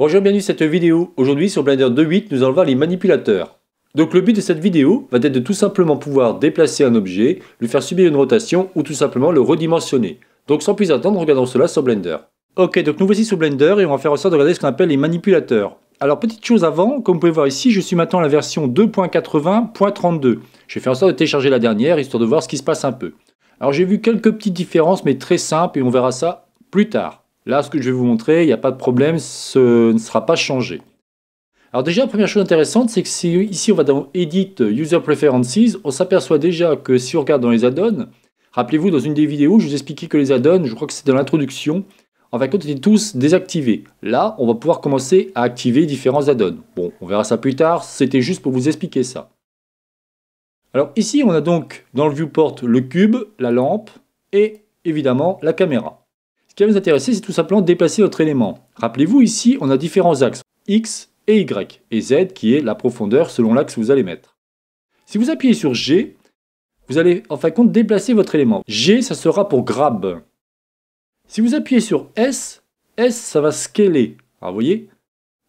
Bonjour, bienvenue cette vidéo. Aujourd'hui sur Blender 2.8, nous allons voir les manipulateurs. Donc le but de cette vidéo va être de tout simplement pouvoir déplacer un objet, lui faire subir une rotation ou tout simplement le redimensionner. Donc sans plus attendre, regardons cela sur Blender. Ok, donc nous voici sur Blender et on va faire en sorte de regarder ce qu'on appelle les manipulateurs. Alors petite chose avant, comme vous pouvez voir ici, je suis maintenant à la version 2.80.32. Je vais faire en sorte de télécharger la dernière, histoire de voir ce qui se passe un peu. Alors j'ai vu quelques petites différences, mais très simples, et on verra ça plus tard. Là, ce que je vais vous montrer, il n'y a pas de problème, ce ne sera pas changé. Alors déjà, la première chose intéressante, c'est que si ici on va dans Edit User Preferences, on s'aperçoit déjà que si on regarde dans les add-ons, rappelez-vous, dans une des vidéos, je vous expliquais que les add-ons, je crois que c'était dans l'introduction, en fin de étaient tous désactivés. Là, on va pouvoir commencer à activer différents add-ons. Bon, on verra ça plus tard, c'était juste pour vous expliquer ça. Alors ici, on a donc dans le viewport le cube, la lampe et évidemment la caméra. Ce qui va vous intéresser, c'est tout simplement déplacer votre élément. Rappelez-vous, ici, on a différents axes, X et Y, et Z qui est la profondeur selon l'axe que vous allez mettre. Si vous appuyez sur G, vous allez en fin de compte déplacer votre élément. G, ça sera pour grab. Si vous appuyez sur S, S, ça va scaler. Alors, vous voyez,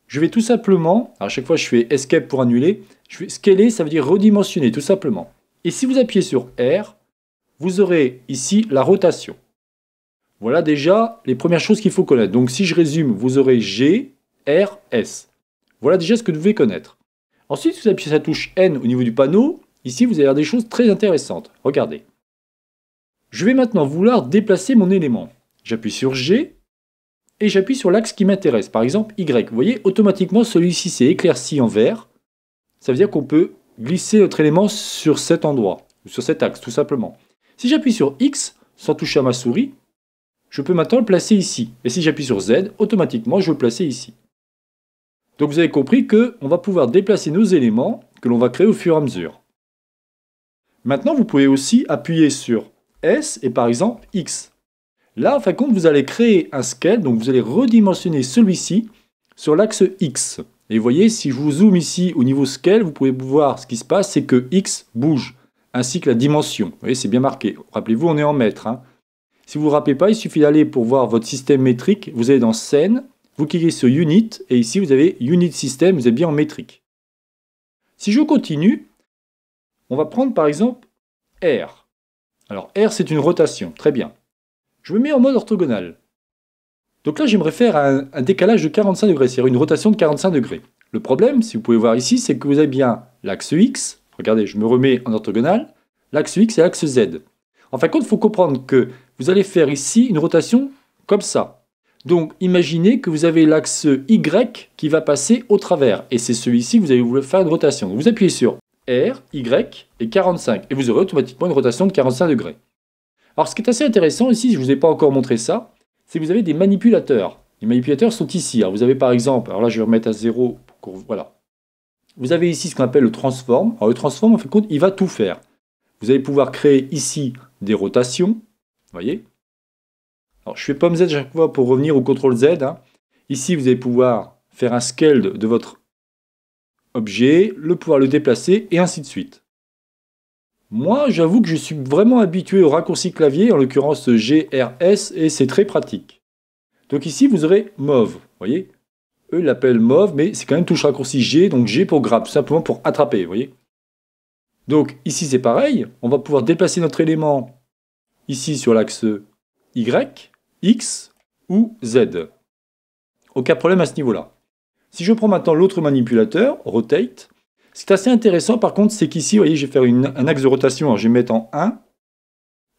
je vais tout simplement, à chaque fois je fais escape pour annuler, je vais scaler, ça veut dire redimensionner, tout simplement. Et si vous appuyez sur R, vous aurez ici la rotation. Voilà déjà les premières choses qu'il faut connaître. Donc si je résume, vous aurez G, R, S. Voilà déjà ce que vous devez connaître. Ensuite, vous appuyez sur la touche N au niveau du panneau. Ici, vous allez avoir des choses très intéressantes. Regardez. Je vais maintenant vouloir déplacer mon élément. J'appuie sur G et j'appuie sur l'axe qui m'intéresse, par exemple Y. Vous voyez, automatiquement, celui-ci s'est éclairci en vert. Ça veut dire qu'on peut glisser notre élément sur cet endroit, ou sur cet axe, tout simplement. Si j'appuie sur X, sans toucher à ma souris, je peux maintenant le placer ici. Et si j'appuie sur Z, automatiquement, je vais le placer ici. Donc vous avez compris qu'on va pouvoir déplacer nos éléments que l'on va créer au fur et à mesure. Maintenant, vous pouvez aussi appuyer sur S et par exemple X. Là, en fin de compte, vous allez créer un scale, donc vous allez redimensionner celui-ci sur l'axe X. Et vous voyez, si je vous zoome ici au niveau scale, vous pouvez voir ce qui se passe, c'est que X bouge, ainsi que la dimension. Vous voyez, c'est bien marqué. Rappelez-vous, on est en mètres. Hein. Si vous ne vous rappelez pas, il suffit d'aller pour voir votre système métrique. Vous allez dans scène, vous cliquez sur Unit, et ici vous avez Unit System, vous êtes bien en métrique. Si je continue, on va prendre par exemple R. Alors R c'est une rotation, très bien. Je me mets en mode orthogonal. Donc là j'aimerais faire un, un décalage de 45 degrés, c'est-à-dire une rotation de 45 degrés. Le problème, si vous pouvez voir ici, c'est que vous avez bien l'axe X, regardez je me remets en orthogonal, l'axe X et l'axe Z. En fin de compte, il faut comprendre que vous allez faire ici une rotation comme ça. Donc imaginez que vous avez l'axe Y qui va passer au travers. Et c'est celui-ci que vous allez vouloir faire une rotation. Vous appuyez sur R, Y et 45. Et vous aurez automatiquement une rotation de 45 degrés. Alors ce qui est assez intéressant ici, je ne vous ai pas encore montré ça, c'est que vous avez des manipulateurs. Les manipulateurs sont ici. Alors vous avez par exemple, alors là je vais remettre à 0, pour voilà. Vous avez ici ce qu'on appelle le transform. Alors le transform, en fait, compte, il va tout faire. Vous allez pouvoir créer ici des rotations, voyez Alors, je fais pomme Z chaque fois pour revenir au contrôle Z. Hein. Ici, vous allez pouvoir faire un scale de votre objet, le pouvoir le déplacer, et ainsi de suite. Moi, j'avoue que je suis vraiment habitué au raccourci clavier, en l'occurrence GRS, et c'est très pratique. Donc ici, vous aurez MOV, vous voyez Eux l'appellent MOV, mais c'est quand même touche raccourci G, donc G pour grab, simplement pour attraper, vous voyez Donc ici, c'est pareil, on va pouvoir déplacer notre élément ici sur l'axe Y, X ou Z. Aucun problème à ce niveau-là. Si je prends maintenant l'autre manipulateur, Rotate, ce qui est assez intéressant par contre, c'est qu'ici, vous voyez, je vais faire un axe de rotation, je vais mettre en 1.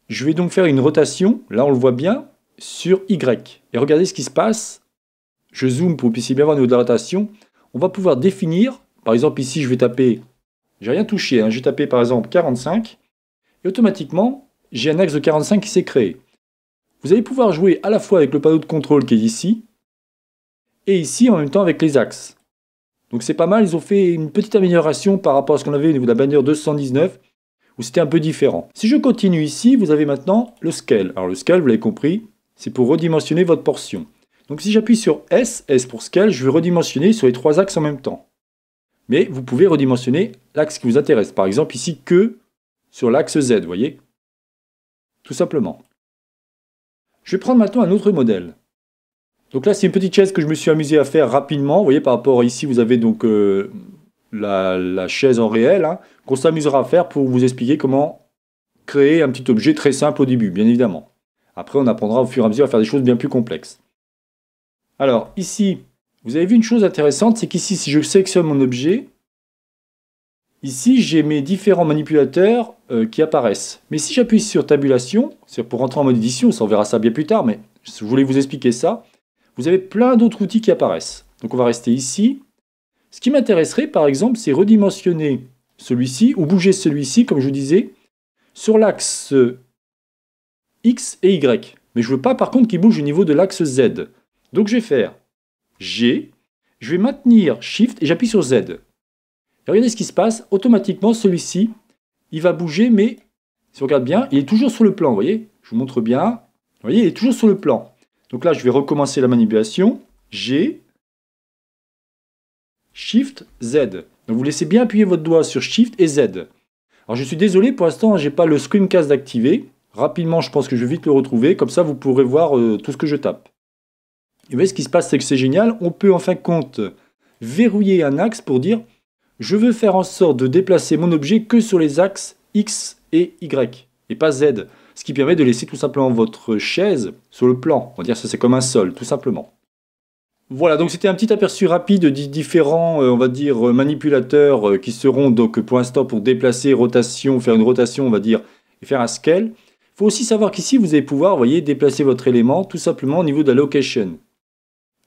Je vais donc faire une rotation, là on le voit bien, sur Y. Et regardez ce qui se passe. Je zoome pour que vous puissiez bien voir au niveau de la rotation. On va pouvoir définir, par exemple ici je vais taper, j'ai rien touché, hein, j'ai tapé par exemple 45, et automatiquement, j'ai un axe de 45 qui s'est créé. Vous allez pouvoir jouer à la fois avec le panneau de contrôle qui est ici, et ici en même temps avec les axes. Donc c'est pas mal, ils ont fait une petite amélioration par rapport à ce qu'on avait au niveau de la bannière 219, où c'était un peu différent. Si je continue ici, vous avez maintenant le scale. Alors le scale, vous l'avez compris, c'est pour redimensionner votre portion. Donc si j'appuie sur S, S pour scale, je vais redimensionner sur les trois axes en même temps. Mais vous pouvez redimensionner l'axe qui vous intéresse. Par exemple ici que sur l'axe Z, vous voyez tout simplement. Je vais prendre maintenant un autre modèle. Donc là, c'est une petite chaise que je me suis amusé à faire rapidement. Vous voyez, par rapport ici, vous avez donc euh, la, chaise en réel, hein, qu'on s'amusera à faire pour vous expliquer comment créer un petit objet très simple au début, bien évidemment. Après, on apprendra au fur et à mesure à faire des choses bien plus complexes. Alors, ici, vous avez vu une chose intéressante, c'est qu'ici, si je sélectionne mon objet, Ici, j'ai mes différents manipulateurs euh, qui apparaissent. Mais si j'appuie sur tabulation, c'est pour rentrer en mode édition, ça on verra ça bien plus tard, mais je voulais vous expliquer ça. Vous avez plein d'autres outils qui apparaissent. Donc on va rester ici. Ce qui m'intéresserait par exemple, c'est redimensionner celui-ci ou bouger celui-ci, comme je vous disais, sur l'axe X et Y. Mais je ne veux pas par contre qu'il bouge au niveau de l'axe Z. Donc je vais faire G, je vais maintenir Shift et j'appuie sur Z regardez ce qui se passe. Automatiquement, celui-ci, il va bouger, mais si on regarde bien, il est toujours sur le plan. Vous voyez Je vous montre bien. Vous voyez, il est toujours sur le plan. Donc là, je vais recommencer la manipulation. G, Shift, Z. Donc vous laissez bien appuyer votre doigt sur Shift et Z. Alors je suis désolé, pour l'instant, je n'ai pas le screencast activé. Rapidement, je pense que je vais vite le retrouver. Comme ça, vous pourrez voir euh, tout ce que je tape. Et vous voyez, ce qui se passe, c'est que c'est génial. On peut en fin de compte verrouiller un axe pour dire je veux faire en sorte de déplacer mon objet que sur les axes X et Y, et pas Z. Ce qui permet de laisser tout simplement votre chaise sur le plan. On va dire que c'est comme un sol, tout simplement. Voilà, donc c'était un petit aperçu rapide des différents, euh, on va dire, euh, manipulateurs euh, qui seront donc pour l'instant pour déplacer, rotation, faire une rotation, on va dire, et faire un scale. Il faut aussi savoir qu'ici, vous allez pouvoir, voyez, déplacer votre élément tout simplement au niveau de la location.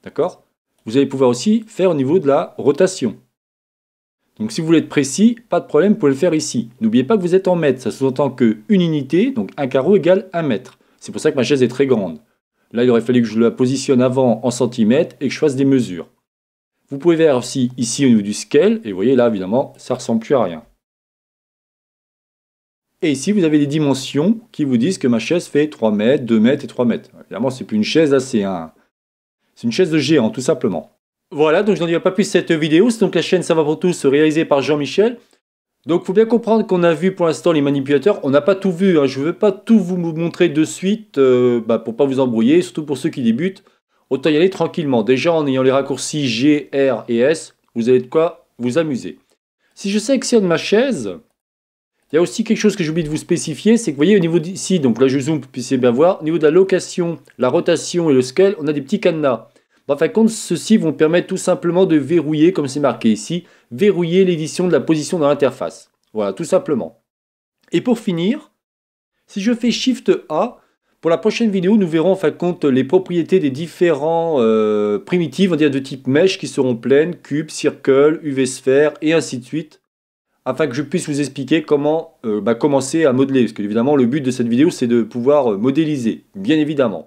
D'accord Vous allez pouvoir aussi faire au niveau de la rotation. Donc si vous voulez être précis, pas de problème, vous pouvez le faire ici. N'oubliez pas que vous êtes en mètres, ça sous-entend qu'une unité, donc un carreau égale un mètre. C'est pour ça que ma chaise est très grande. Là, il aurait fallu que je la positionne avant en centimètres et que je fasse des mesures. Vous pouvez voir aussi ici au niveau du scale, et vous voyez là, évidemment, ça ne ressemble plus à rien. Et ici, vous avez les dimensions qui vous disent que ma chaise fait 3 mètres, 2 mètres et 3 mètres. Évidemment, ce n'est plus une chaise assez, hein. C'est une chaise de géant, tout simplement. Voilà, donc je n'en ai pas plus cette vidéo. C'est donc la chaîne Ça va pour tous réalisée par Jean-Michel. Donc faut bien comprendre qu'on a vu pour l'instant les manipulateurs. On n'a pas tout vu, hein. je ne veux pas tout vous montrer de suite pour euh, bah, pour pas vous embrouiller, surtout pour ceux qui débutent. Autant y aller tranquillement. Déjà en ayant les raccourcis G, R et S, vous avez de quoi vous amuser. Si je sélectionne ma chaise, il y a aussi quelque chose que j'ai oublié de vous spécifier, c'est que vous voyez au niveau d'ici, donc là je zoome pour que vous puissiez bien voir, au niveau de la location, la rotation et le scale, on a des petits cadenas. Bah, compte, ceux-ci vont permettre tout simplement de verrouiller, comme c'est marqué ici, verrouiller l'édition de la position dans l'interface. Voilà, tout simplement. Et pour finir, si je fais Shift A, pour la prochaine vidéo, nous verrons en fin de compte les propriétés des différents euh, primitives, on dire de type mesh, qui seront pleines, cube, circle, UV sphère, et ainsi de suite, afin que je puisse vous expliquer comment euh, bah, commencer à modeler. Parce que évidemment, le but de cette vidéo, c'est de pouvoir euh, modéliser, bien évidemment.